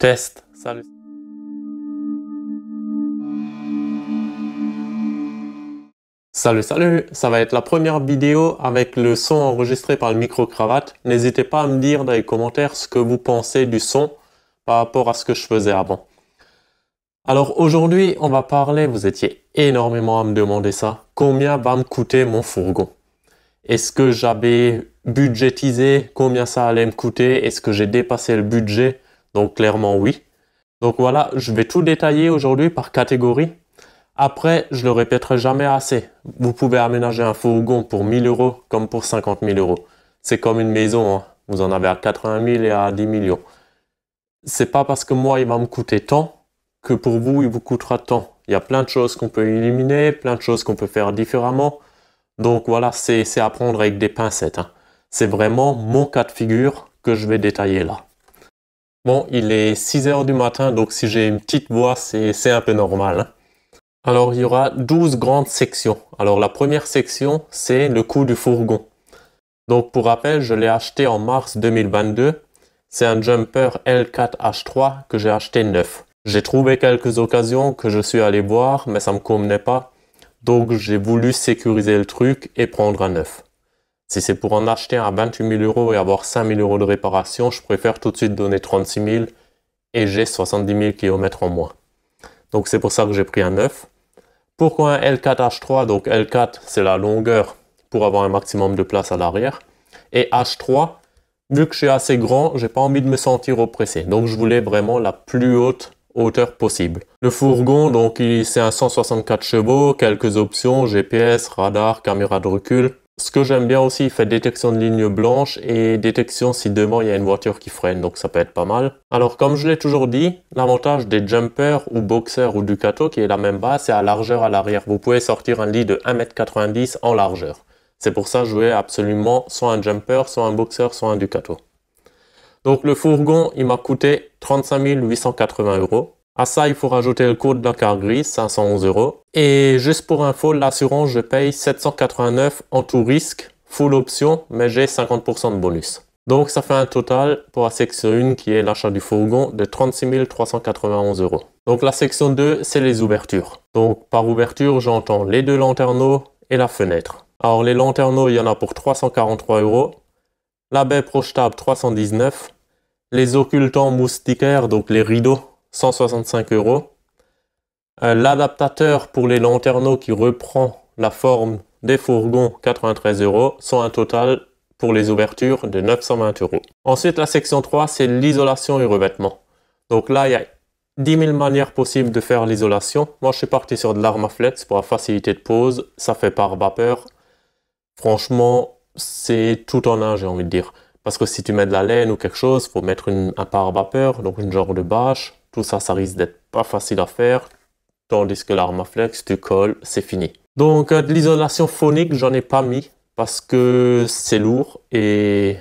test. Salut. Salut, salut Ça va être la première vidéo avec le son enregistré par le micro-cravate. N'hésitez pas à me dire dans les commentaires ce que vous pensez du son par rapport à ce que je faisais avant. Alors aujourd'hui, on va parler, vous étiez énormément à me demander ça, combien va me coûter mon fourgon Est-ce que j'avais budgétisé combien ça allait me coûter Est-ce que j'ai dépassé le budget donc clairement oui. Donc voilà, je vais tout détailler aujourd'hui par catégorie. Après, je le répéterai jamais assez. Vous pouvez aménager un fourgon pour 1000 euros comme pour 50 000 euros. C'est comme une maison, hein. vous en avez à 80 000 et à 10 millions. C'est pas parce que moi il va me coûter tant que pour vous il vous coûtera tant. Il y a plein de choses qu'on peut éliminer, plein de choses qu'on peut faire différemment. Donc voilà, c'est à prendre avec des pincettes. Hein. C'est vraiment mon cas de figure que je vais détailler là. Bon, il est 6 h du matin, donc si j'ai une petite voix, c'est un peu normal. Hein. Alors, il y aura 12 grandes sections. Alors, la première section, c'est le coût du fourgon. Donc, pour rappel, je l'ai acheté en mars 2022. C'est un jumper L4H3 que j'ai acheté neuf. J'ai trouvé quelques occasions que je suis allé voir, mais ça me convenait pas. Donc, j'ai voulu sécuriser le truc et prendre un neuf. Si c'est pour en acheter à 28 000 euros et avoir 5 000 euros de réparation, je préfère tout de suite donner 36 000 et j'ai 70 000 km en moins. Donc c'est pour ça que j'ai pris un 9. Pourquoi un L4H3 Donc L4 c'est la longueur pour avoir un maximum de place à l'arrière. Et H3, vu que je suis assez grand, j'ai pas envie de me sentir oppressé. Donc je voulais vraiment la plus haute hauteur possible. Le fourgon, donc c'est un 164 chevaux, quelques options, GPS, radar, caméra de recul. Ce que j'aime bien aussi, il fait détection de lignes blanches et détection si demain il y a une voiture qui freine, donc ça peut être pas mal. Alors comme je l'ai toujours dit, l'avantage des jumpers ou boxers ou Ducato qui est la même base, c'est à largeur à l'arrière. Vous pouvez sortir un lit de 1m90 en largeur. C'est pour ça que je voulais absolument soit un jumper, soit un boxer, soit un Ducato. Donc le fourgon, il m'a coûté 35 880 euros. À ça, il faut rajouter le coût de la carte grise, 511 euros. Et juste pour info, l'assurance, je paye 789 en tout risque, full option, mais j'ai 50% de bonus. Donc ça fait un total pour la section 1 qui est l'achat du fourgon de 36 391 euros. Donc la section 2 c'est les ouvertures. Donc par ouverture j'entends les deux lanterneaux et la fenêtre. Alors les lanterneaux il y en a pour 343 euros, la baie projetable 319, les occultants moustiquaires donc les rideaux 165 euros, euh, l'adaptateur pour les lanterneaux qui reprend la forme des fourgons 93 euros, sont un total pour les ouvertures de 920 euros. Ensuite, la section 3, c'est l'isolation et revêtement. Donc là, il y a 10 000 manières possibles de faire l'isolation. Moi, je suis parti sur de l'Armaflex pour la facilité de pose. Ça fait par vapeur. Franchement, c'est tout en un, j'ai envie de dire. Parce que si tu mets de la laine ou quelque chose, il faut mettre un pare vapeur, donc une genre de bâche. Tout ça, ça risque d'être pas facile à faire tandis que l'Armaflex, tu colles, c'est fini. Donc euh, de l'isolation phonique, j'en ai pas mis parce que c'est lourd et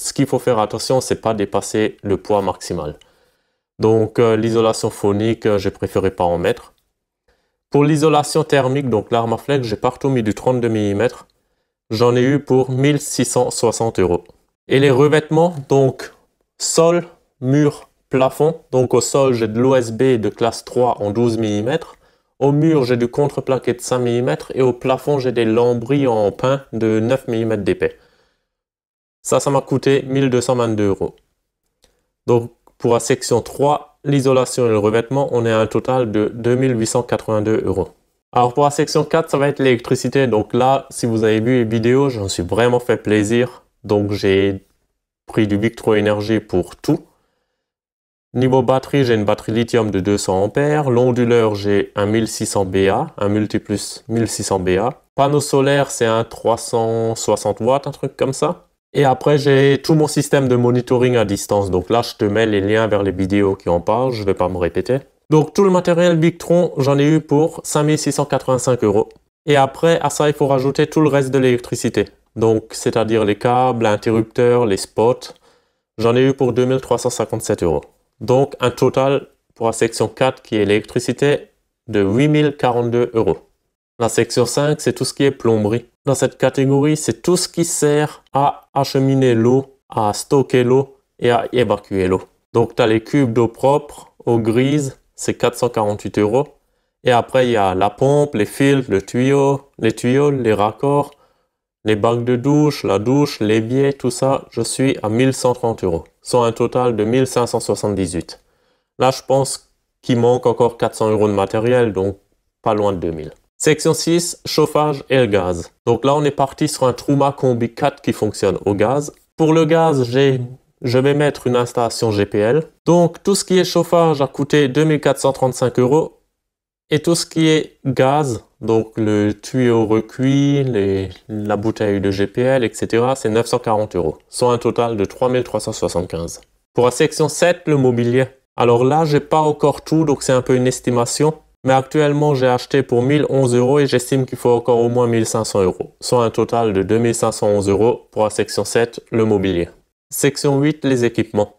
ce qu'il faut faire attention, c'est pas dépasser le poids maximal. Donc euh, l'isolation phonique, euh, j'ai préféré pas en mettre. Pour l'isolation thermique, donc l'Armaflex, j'ai partout mis du 32 mm. J'en ai eu pour 1660 euros. Et les revêtements, donc sol, mur, plafond, donc au sol j'ai de l'OSB de classe 3 en 12 mm, au mur j'ai du contreplaqué de 5 mm et au plafond j'ai des lambris en pin de 9 mm d'épais. Ça, ça m'a coûté 1222 euros. Donc pour la section 3, l'isolation et le revêtement, on est à un total de 2882 euros. Alors pour la section 4, ça va être l'électricité. Donc là, si vous avez vu les vidéos, j'en suis vraiment fait plaisir. Donc j'ai pris du Victro Energy pour tout. Niveau batterie, j'ai une batterie lithium de 200 ampères. L'onduleur, j'ai un 1600 BA, un multiplus 1600 BA. Panneau solaire, c'est un 360 watts, un truc comme ça. Et après, j'ai tout mon système de monitoring à distance. Donc là, je te mets les liens vers les vidéos qui en parlent, je ne vais pas me répéter. Donc tout le matériel Bigtron, j'en ai eu pour 5685 euros. Et après, à ça, il faut rajouter tout le reste de l'électricité. Donc, c'est-à-dire les câbles, l'interrupteur, les spots. J'en ai eu pour 2357 euros. Donc un total pour la section 4 qui est l'électricité de 8042 euros. La section 5, c'est tout ce qui est plomberie. Dans cette catégorie, c'est tout ce qui sert à acheminer l'eau, à stocker l'eau et à évacuer l'eau. Donc tu as les cubes d'eau propre, eau grise, c'est 448 euros. Et après, il y a la pompe, les fils, le tuyau, les tuyaux, les raccords, les bacs de douche, la douche, les biais, tout ça, je suis à 1130 euros. Sont un total de 1578. Là, je pense qu'il manque encore 400 euros de matériel, donc pas loin de 2000. Section 6, chauffage et le gaz. Donc là, on est parti sur un Truma Combi 4 qui fonctionne au gaz. Pour le gaz, je vais mettre une installation GPL. Donc tout ce qui est chauffage a coûté 2435 euros et tout ce qui est gaz, donc le tuyau recuit, la bouteille de GPL, etc., c'est 940 euros, soit un total de 3375. Pour la section 7, le mobilier. Alors là, j'ai pas encore tout, donc c'est un peu une estimation. Mais actuellement, j'ai acheté pour 1011 euros et j'estime qu'il faut encore au moins 1500 euros, soit un total de 2511 euros pour la section 7, le mobilier. Section 8, les équipements.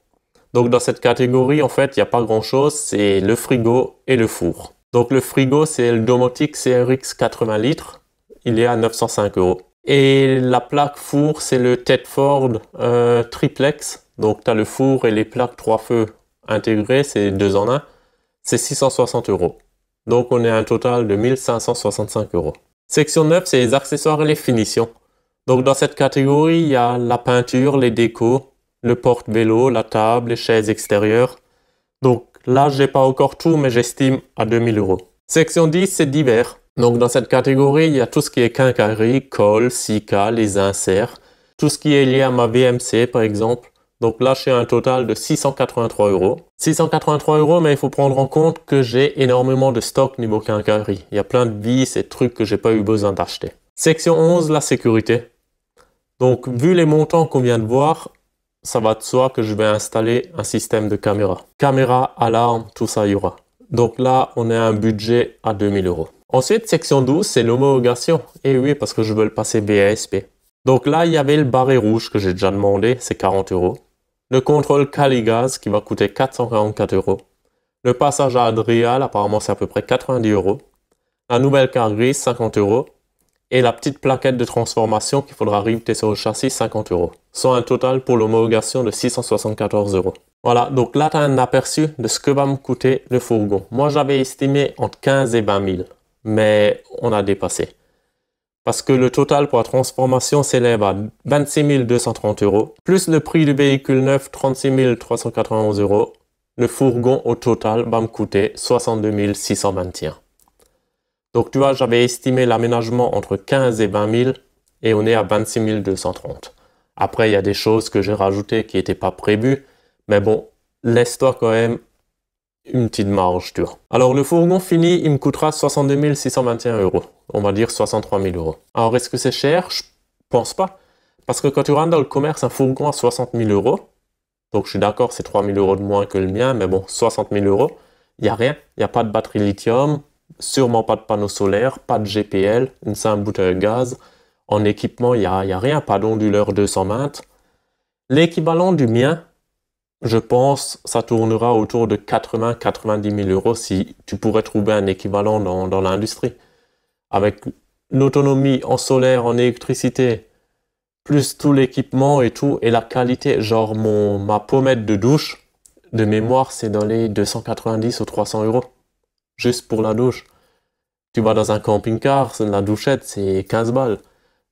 Donc dans cette catégorie, en fait, il n'y a pas grand-chose, c'est le frigo et le four. Donc le frigo, c'est le domotique CRX 80 litres. Il est à 905 euros. Et la plaque four, c'est le Tedford euh, Triplex. Donc tu as le four et les plaques trois feux intégrés, c'est deux en un C'est 660 euros. Donc on est un total de 1565 euros. Section 9, c'est les accessoires et les finitions. Donc dans cette catégorie, il y a la peinture, les décos, le porte-vélo, la table, les chaises extérieures. Donc Là, j'ai pas encore tout, mais j'estime à 2000 euros. Section 10, c'est divers. Donc dans cette catégorie, il y a tout ce qui est quincaillerie, colle, sika, les inserts, tout ce qui est lié à ma VMC par exemple. Donc là, j'ai un total de 683 euros. 683 euros, mais il faut prendre en compte que j'ai énormément de stock niveau quincaillerie. Il y a plein de vis et trucs que j'ai pas eu besoin d'acheter. Section 11, la sécurité. Donc vu les montants qu'on vient de voir, ça va de soi que je vais installer un système de caméra. Caméra, alarme, tout ça, y aura. Donc là, on a un budget à 2000 euros. Ensuite, section 12, c'est l'homologation. Et eh oui, parce que je veux le passer BASP. Donc là, il y avait le barré rouge que j'ai déjà demandé, c'est 40 euros. Le contrôle Caligas qui va coûter 444 euros. Le passage à Adrial, apparemment, c'est à peu près 90 euros. La nouvelle carte grise, 50 euros et la petite plaquette de transformation qu'il faudra rajouter sur le châssis 50 euros, soit un total pour l'homologation de 674 euros. Voilà, donc là tu as un aperçu de ce que va me coûter le fourgon. Moi j'avais estimé entre 15 et 20 000, mais on a dépassé. Parce que le total pour la transformation s'élève à 26 230 euros, plus le prix du véhicule neuf 36 391 euros. Le fourgon au total va me coûter 62 621. Donc tu vois, j'avais estimé l'aménagement entre 15 et 20 000 et on est à 26 230. Après, il y a des choses que j'ai rajoutées qui n'étaient pas prévues, mais bon, laisse-toi quand même une petite marge, tu vois. Alors le fourgon fini, il me coûtera 62 621 euros. On va dire 63 000 euros. Alors est-ce que c'est cher Je pense pas. Parce que quand tu rentres dans le commerce, un fourgon à 60 000 euros, donc je suis d'accord, c'est 3 000 euros de moins que le mien, mais bon, 60 000 euros, il n'y a rien. Il n'y a pas de batterie lithium, sûrement pas de panneaux solaire, pas de GPL, une simple bouteille de gaz. En équipement, il n'y a, rien, pas d'onduleur 220. L'équivalent du mien, je pense, ça tournera autour de 80-90 000 euros si tu pourrais trouver un équivalent dans, l'industrie. Avec l'autonomie en solaire, en électricité, plus tout l'équipement et tout, et la qualité. Genre, mon, ma pommette de douche, de mémoire, c'est dans les 290 ou 300 euros juste pour la douche. Tu vas dans un camping-car, la douchette, c'est 15 balles.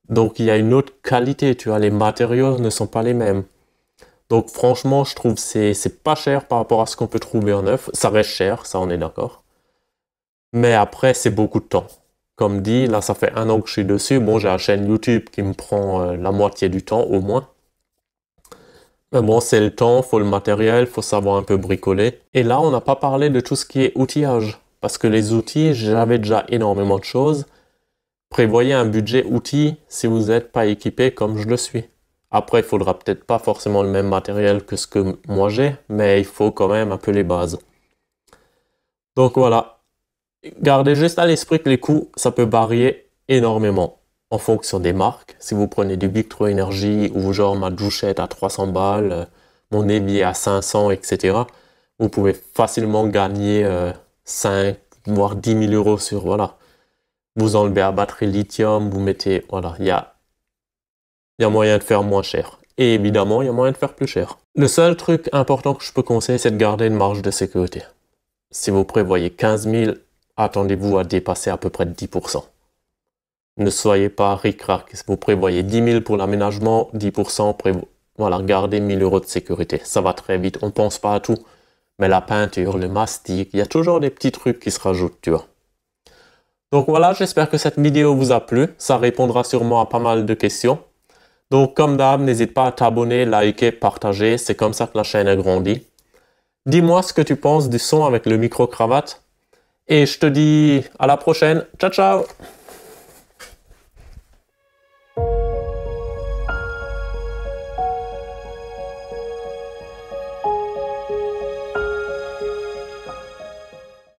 Donc il y a une autre qualité, tu vois, les matériaux ne sont pas les mêmes. Donc franchement, je trouve c'est c'est pas cher par rapport à ce qu'on peut trouver en neuf. Ça reste cher, ça on est d'accord. Mais après, c'est beaucoup de temps. Comme dit, là ça fait un an que je suis dessus. Bon, j'ai la chaîne YouTube qui me prend euh, la moitié du temps au moins. Mais bon, c'est le temps, faut le matériel, faut savoir un peu bricoler. Et là, on n'a pas parlé de tout ce qui est outillage. Parce que les outils, j'avais déjà énormément de choses. Prévoyez un budget outil si vous n'êtes pas équipé comme je le suis. Après, il faudra peut-être pas forcément le même matériel que ce que moi j'ai, mais il faut quand même un peu les bases. Donc voilà, gardez juste à l'esprit que les coûts, ça peut varier énormément en fonction des marques. Si vous prenez du Big Energy ou genre ma douchette à 300 balles, euh, mon évier à 500, etc., vous pouvez facilement gagner euh, 5, voire 10 000 euros sur, voilà. Vous enlevez la batterie lithium, vous mettez, voilà, il y a, y a moyen de faire moins cher. Et évidemment, il y a moyen de faire plus cher. Le seul truc important que je peux conseiller, c'est de garder une marge de sécurité. Si vous prévoyez 15 000, attendez-vous à dépasser à peu près 10%. Ne soyez pas ricrac Si vous prévoyez 10 000 pour l'aménagement, 10% prévo... Voilà, gardez 1000 euros de sécurité. Ça va très vite. On pense pas à tout mais la peinture, le mastic, il y a toujours des petits trucs qui se rajoutent, tu vois. Donc voilà, j'espère que cette vidéo vous a plu. Ça répondra sûrement à pas mal de questions. Donc comme d'hab, n'hésite pas à t'abonner, liker, partager. C'est comme ça que la chaîne a grandi. Dis-moi ce que tu penses du son avec le micro-cravate. Et je te dis à la prochaine. Ciao, ciao